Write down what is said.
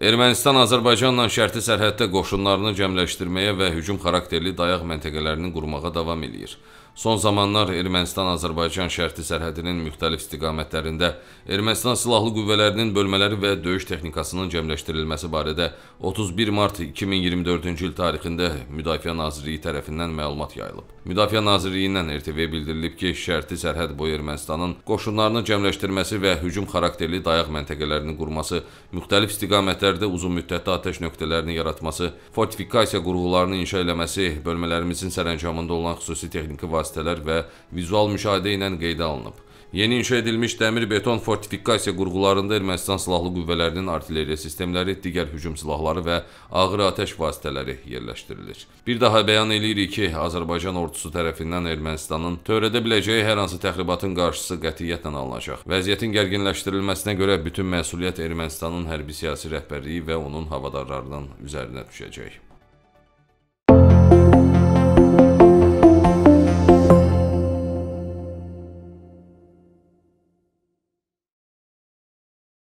Ermənistan Azərbaycanla şərti sərhəddə qoşunlarını cəmləşdirməyə və hücum xarakterli dayaq məntəqələrini qurmağa davam eləyir. Son zamanlar Ermənistan-Azərbaycan şərti sərhədinin müxtəlif istiqamətlərində Ermənistan silahlı qüvvələrinin bölmələri və döyüş texnikasının cəmləşdirilməsi barədə 31 mart 2024-cü il tarixində Müdafiə Nazirliyi tərəfindən məlumat yayılıb. Müdafiə Nazirliyindən RTV bildirilib ki, şərti sərhəd boyu Ermənistanın qoşunlarını cəmləşdirməsi və hücum xarakterli dayaq məntəqələrini qurması müxtəlif istiqamətlər bölgələrdə uzunmüddətli atəş nöqtələrini yaratması, fortifikasiya qurğularını inşa eləməsi, bölmələrimizin sərəncamında olan xüsusi texniki vasitələr və vizual müşahidə ilə qeydə alınıb. Yeni inşa edilmiş dəmir-beton fortifikasiya qurğularında Ermənistan silahlı qüvvələrinin artilleriya sistemləri, digər hücum silahları və ağır atəş vasitələri yerləşdirilir. Bir daha bəyan eləyirik ki, Azərbaycan ordusu tərəfindən Ermənistanın törədə biləcəyi hər hansı təxribatın qarşısı qətiyyətlə alınacaq. Vəziyyətin gərginləşdirilməsinə görə bütün məsuliyyət Ermənistanın hərbi siyasi rəhbərliyi və onun havadarlarının üzərinə düşəcək.